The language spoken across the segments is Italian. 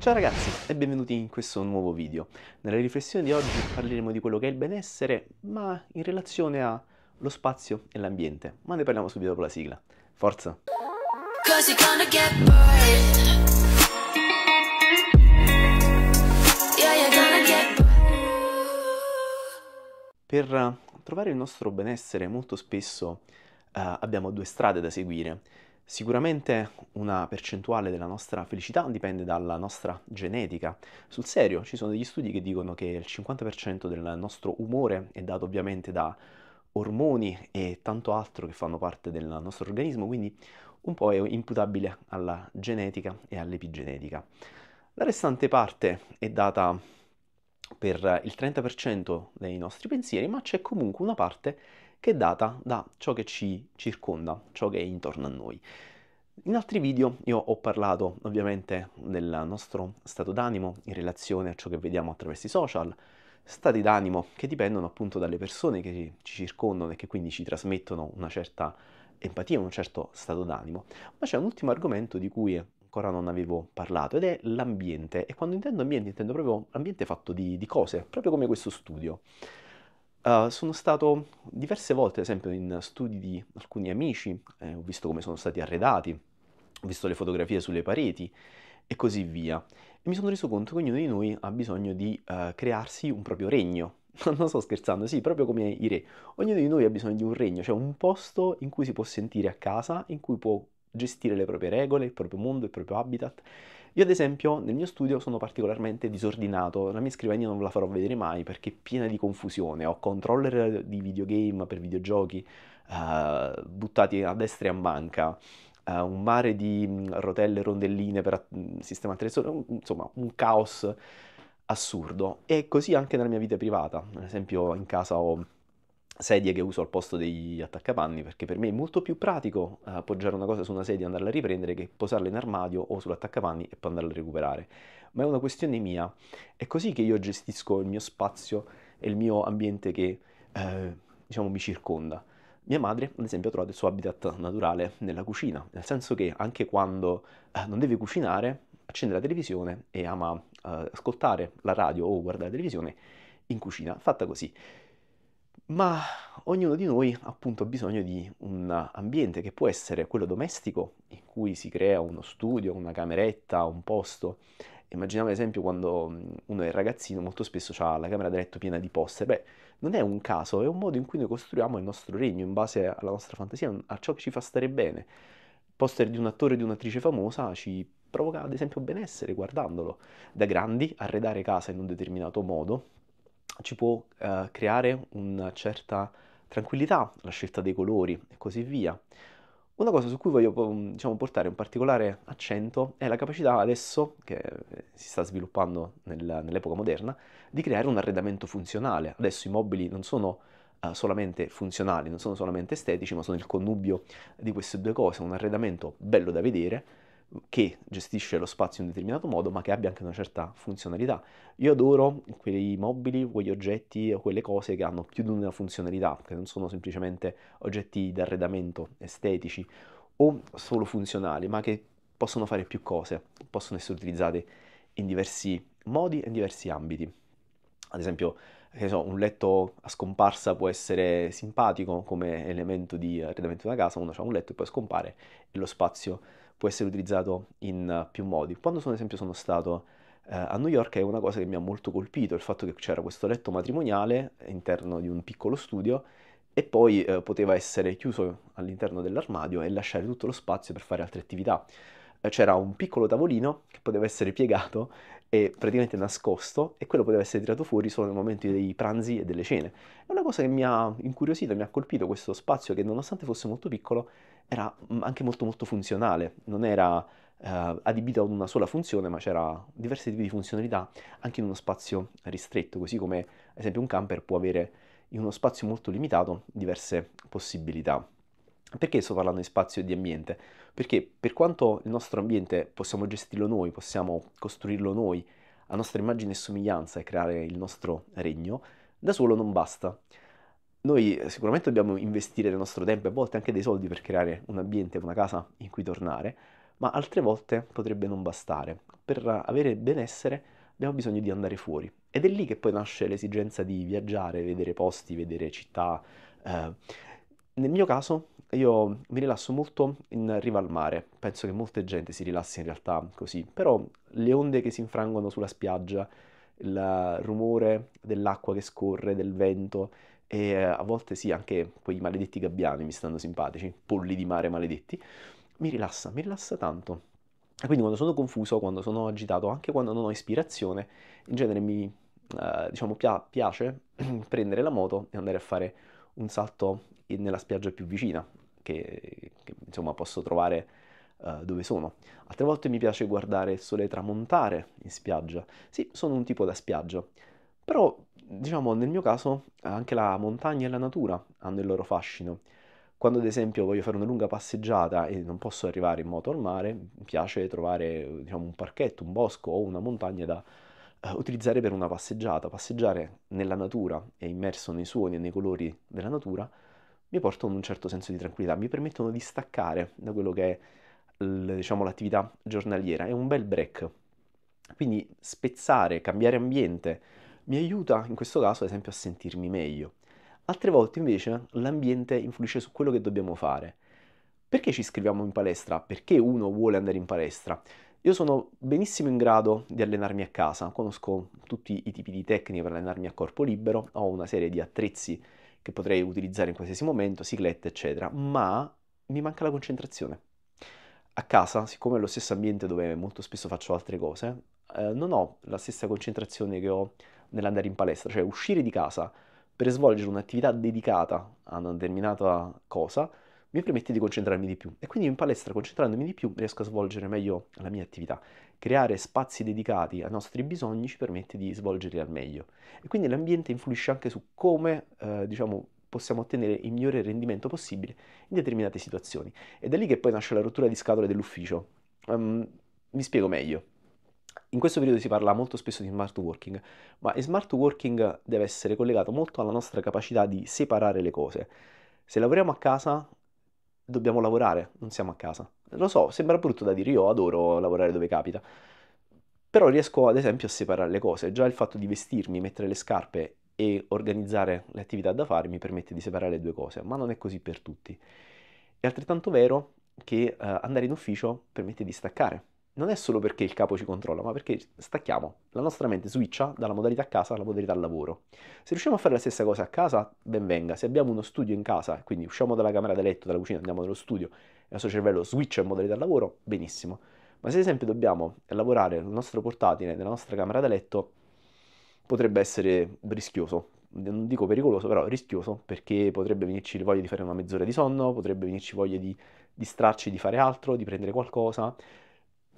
Ciao ragazzi e benvenuti in questo nuovo video. Nella riflessione di oggi parleremo di quello che è il benessere, ma in relazione allo spazio e l'ambiente. Ma ne parliamo subito dopo la sigla. Forza! Per trovare il nostro benessere molto spesso eh, abbiamo due strade da seguire Sicuramente una percentuale della nostra felicità dipende dalla nostra genetica. Sul serio, ci sono degli studi che dicono che il 50% del nostro umore è dato ovviamente da ormoni e tanto altro che fanno parte del nostro organismo, quindi un po' è imputabile alla genetica e all'epigenetica. La restante parte è data per il 30% dei nostri pensieri, ma c'è comunque una parte che è data da ciò che ci circonda, ciò che è intorno a noi. In altri video io ho parlato ovviamente del nostro stato d'animo in relazione a ciò che vediamo attraverso i social, stati d'animo che dipendono appunto dalle persone che ci circondano e che quindi ci trasmettono una certa empatia, un certo stato d'animo. Ma c'è un ultimo argomento di cui ancora non avevo parlato ed è l'ambiente e quando intendo ambiente intendo proprio ambiente fatto di, di cose, proprio come questo studio. Uh, sono stato diverse volte, ad esempio, in studi di alcuni amici, eh, ho visto come sono stati arredati, ho visto le fotografie sulle pareti e così via. E mi sono reso conto che ognuno di noi ha bisogno di uh, crearsi un proprio regno. non sto scherzando, sì, proprio come i re. Ognuno di noi ha bisogno di un regno, cioè un posto in cui si può sentire a casa, in cui può gestire le proprie regole, il proprio mondo, il proprio habitat io ad esempio nel mio studio sono particolarmente disordinato, la mia scrivania non ve la farò vedere mai perché è piena di confusione, ho controller di videogame per videogiochi uh, buttati a destra e a manca, uh, un mare di mm, rotelle, rondelline per mm, sistemare attrezzature, insomma un caos assurdo e così anche nella mia vita privata, ad esempio in casa ho sedie che uso al posto degli attaccapanni perché per me è molto più pratico eh, appoggiare una cosa su una sedia e andarla a riprendere che posarla in armadio o sull'attaccapanni e poi andarla a recuperare. Ma è una questione mia, è così che io gestisco il mio spazio e il mio ambiente che eh, diciamo mi circonda. Mia madre, ad esempio, ha trovato il suo habitat naturale nella cucina, nel senso che anche quando eh, non deve cucinare, accende la televisione e ama eh, ascoltare la radio o guardare la televisione in cucina, fatta così ma ognuno di noi appunto ha bisogno di un ambiente che può essere quello domestico, in cui si crea uno studio, una cameretta, un posto. Immaginiamo ad esempio quando mm, uno è ragazzino, molto spesso ha la camera da letto piena di poster. Beh, non è un caso, è un modo in cui noi costruiamo il nostro regno in base alla nostra fantasia, a ciò che ci fa stare bene. Poster di un attore o di un'attrice famosa ci provoca ad esempio benessere guardandolo. Da grandi, arredare casa in un determinato modo ci può eh, creare una certa tranquillità, la scelta dei colori e così via. Una cosa su cui voglio mm, diciamo, portare un particolare accento è la capacità adesso, che eh, si sta sviluppando nel, nell'epoca moderna, di creare un arredamento funzionale. Adesso i mobili non sono uh, solamente funzionali, non sono solamente estetici, ma sono il connubio di queste due cose, un arredamento bello da vedere che gestisce lo spazio in un determinato modo, ma che abbia anche una certa funzionalità. Io adoro quei mobili, quegli oggetti o quelle cose che hanno più di una funzionalità, che non sono semplicemente oggetti di arredamento estetici o solo funzionali, ma che possono fare più cose, possono essere utilizzate in diversi modi e in diversi ambiti. Ad esempio, so, un letto a scomparsa può essere simpatico come elemento di arredamento di una casa, uno ha un letto e poi scompare e lo spazio può essere utilizzato in eh, più modi. Quando ad esempio sono stato eh, a New York è una cosa che mi ha molto colpito, il fatto che c'era questo letto matrimoniale all'interno di un piccolo studio e poi eh, poteva essere chiuso all'interno dell'armadio e lasciare tutto lo spazio per fare altre attività. Eh, c'era un piccolo tavolino che poteva essere piegato e praticamente nascosto e quello poteva essere tirato fuori solo nel momento dei pranzi e delle cene. È una cosa che mi ha incuriosito, mi ha colpito questo spazio che nonostante fosse molto piccolo era mm, anche molto molto funzionale, non era eh, adibito ad una sola funzione, ma c'era diversi tipi di funzionalità anche in uno spazio ristretto, così come ad esempio un camper può avere in uno spazio molto limitato diverse possibilità. Perché sto parlando di spazio e di ambiente? Perché per quanto il nostro ambiente possiamo gestirlo noi, possiamo costruirlo noi a nostra immagine e somiglianza e creare il nostro regno, da solo non basta noi eh, sicuramente dobbiamo investire del nostro tempo e a volte anche dei soldi per creare un ambiente, una casa in cui tornare, ma altre volte potrebbe non bastare. Per avere benessere abbiamo bisogno di andare fuori. Ed è lì che poi nasce l'esigenza di viaggiare, vedere posti, vedere città. Eh, nel mio caso io mi rilasso molto in riva al mare, penso che molta gente si rilassi in realtà così, però le onde che si infrangono sulla spiaggia, il rumore dell'acqua che scorre, del vento, e eh, a volte sì, anche quei maledetti gabbiani mi stanno simpatici, polli di mare maledetti, mi rilassa, mi rilassa tanto. E quindi quando sono confuso, quando sono agitato, anche quando non ho ispirazione, in genere mi eh, diciamo, piace prendere la moto e andare a fare un salto nella spiaggia più vicina, che, che insomma posso trovare eh, dove sono. Altre volte mi piace guardare il sole tramontare in spiaggia. Sì, sono un tipo da spiaggia, però diciamo, nel mio caso anche la montagna e la natura hanno il loro fascino. Quando ad esempio voglio fare una lunga passeggiata e non posso arrivare in moto al mare, mi piace trovare diciamo, un parchetto, un bosco o una montagna da eh, utilizzare per una passeggiata. Passeggiare nella natura e immerso nei suoni e nei colori della natura mi portano un certo senso di tranquillità, mi permettono di staccare da quello che è diciamo, l'attività giornaliera, è un bel break. Quindi spezzare, cambiare ambiente, mi aiuta in questo caso ad esempio a sentirmi meglio. Altre volte invece l'ambiente influisce su quello che dobbiamo fare. Perché ci iscriviamo in palestra? Perché uno vuole andare in palestra? Io sono benissimo in grado di allenarmi a casa, conosco tutti i tipi di tecniche per allenarmi a corpo libero, ho una serie di attrezzi che potrei utilizzare in qualsiasi momento, ciclette eccetera, ma mi manca la concentrazione. A casa, siccome è lo stesso ambiente dove molto spesso faccio altre cose, eh, non ho la stessa concentrazione che ho nell'andare in palestra, cioè uscire di casa per svolgere un'attività dedicata a una determinata cosa mi permette di concentrarmi di più e quindi in palestra concentrandomi di più riesco a svolgere meglio la mia attività. Creare spazi dedicati ai nostri bisogni ci permette di svolgerli al meglio e quindi l'ambiente influisce anche su come eh, diciamo, possiamo ottenere il migliore rendimento possibile in determinate situazioni. Ed è lì che poi nasce la rottura di scatole dell'ufficio. Um, mi spiego meglio. In questo periodo si parla molto spesso di smart working, ma il smart working deve essere collegato molto alla nostra capacità di separare le cose. Se lavoriamo a casa, dobbiamo lavorare, non siamo a casa. Lo so, sembra brutto da dire, io adoro lavorare dove capita. Però riesco ad esempio a separare le cose, già il fatto di vestirmi, mettere le scarpe e organizzare le attività da fare mi permette di separare le due cose, ma non è così per tutti. È altrettanto vero che eh, andare in ufficio permette di staccare, non è solo perché il capo ci controlla, ma perché stacchiamo, la nostra mente switcha dalla modalità casa alla modalità lavoro. Se riusciamo a fare la stessa cosa a casa, ben venga. Se abbiamo uno studio in casa, quindi usciamo dalla camera da letto, dalla cucina, andiamo nello studio e il nostro cervello switcha in modalità lavoro, benissimo. Ma se ad esempio dobbiamo lavorare nel nostro portatile, nella nostra camera da letto, potrebbe essere rischioso, non dico pericoloso, però rischioso, perché potrebbe venirci voglia di fare una mezz'ora di sonno, potrebbe venirci voglia di distrarci, di fare altro, di prendere qualcosa.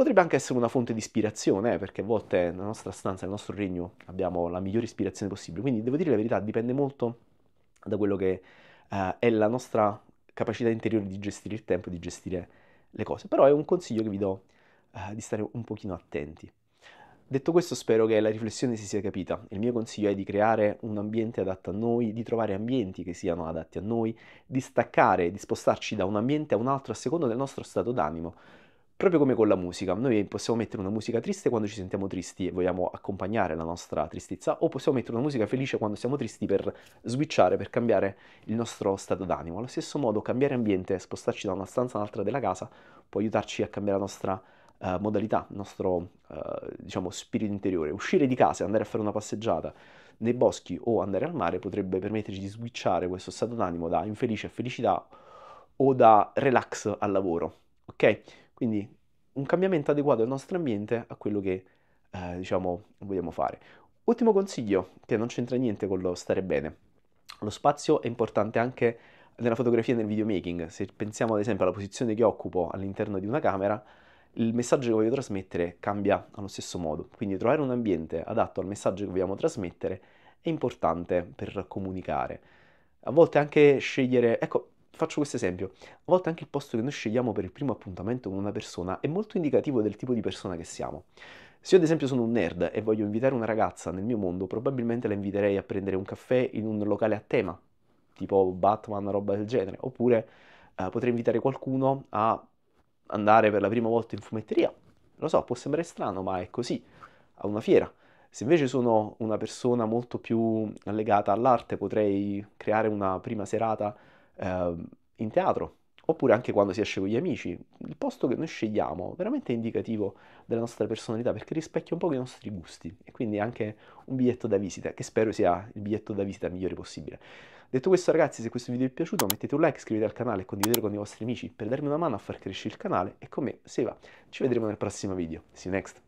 Potrebbe anche essere una fonte di ispirazione, eh, perché a volte nella nostra stanza, nel nostro regno, abbiamo la migliore ispirazione possibile. Quindi devo dire la verità, dipende molto da quello che eh, è la nostra capacità interiore di gestire il tempo, di gestire le cose. Però è un consiglio che vi do eh, di stare un pochino attenti. Detto questo spero che la riflessione si sia capita. Il mio consiglio è di creare un ambiente adatto a noi, di trovare ambienti che siano adatti a noi, di staccare, di spostarci da un ambiente a un altro a seconda del nostro stato d'animo. Proprio come con la musica, noi possiamo mettere una musica triste quando ci sentiamo tristi e vogliamo accompagnare la nostra tristezza o possiamo mettere una musica felice quando siamo tristi per switchare, per cambiare il nostro stato d'animo. Allo stesso modo cambiare ambiente, spostarci da una stanza all'altra della casa può aiutarci a cambiare la nostra Uh, modalità, il nostro uh, diciamo, spirito interiore. Uscire di casa e andare a fare una passeggiata nei boschi o andare al mare potrebbe permetterci di switchare questo stato d'animo da infelice a felicità o da relax al lavoro. Ok? Quindi un cambiamento adeguato al nostro ambiente a quello che eh, diciamo vogliamo fare. Ultimo consiglio che non c'entra niente con lo stare bene. Lo spazio è importante anche nella fotografia e nel videomaking. Se pensiamo ad esempio alla posizione che occupo all'interno di una camera, il messaggio che voglio trasmettere cambia allo stesso modo. Quindi trovare un ambiente adatto al messaggio che vogliamo trasmettere è importante per comunicare. A volte anche scegliere, ecco, Faccio questo esempio. A volte anche il posto che noi scegliamo per il primo appuntamento con una persona è molto indicativo del tipo di persona che siamo. Se io ad esempio sono un nerd e voglio invitare una ragazza nel mio mondo, probabilmente la inviterei a prendere un caffè in un locale a tema, tipo Batman, una roba del genere, oppure eh, potrei invitare qualcuno a andare per la prima volta in fumetteria. Lo so, può sembrare strano, ma è così, a una fiera. Se invece sono una persona molto più legata all'arte, potrei creare una prima serata eh, in teatro, oppure anche quando si esce con gli amici. Il posto che noi scegliamo veramente è indicativo della nostra personalità perché rispecchia un po' i nostri gusti e quindi è anche un biglietto da visita, che spero sia il biglietto da visita migliore possibile. Detto questo ragazzi, se questo video vi è piaciuto mettete un like, iscrivetevi al canale e condividetelo con i vostri amici per darmi una mano a far crescere il canale e con me, Seva, ci vedremo nel prossimo video. See you next!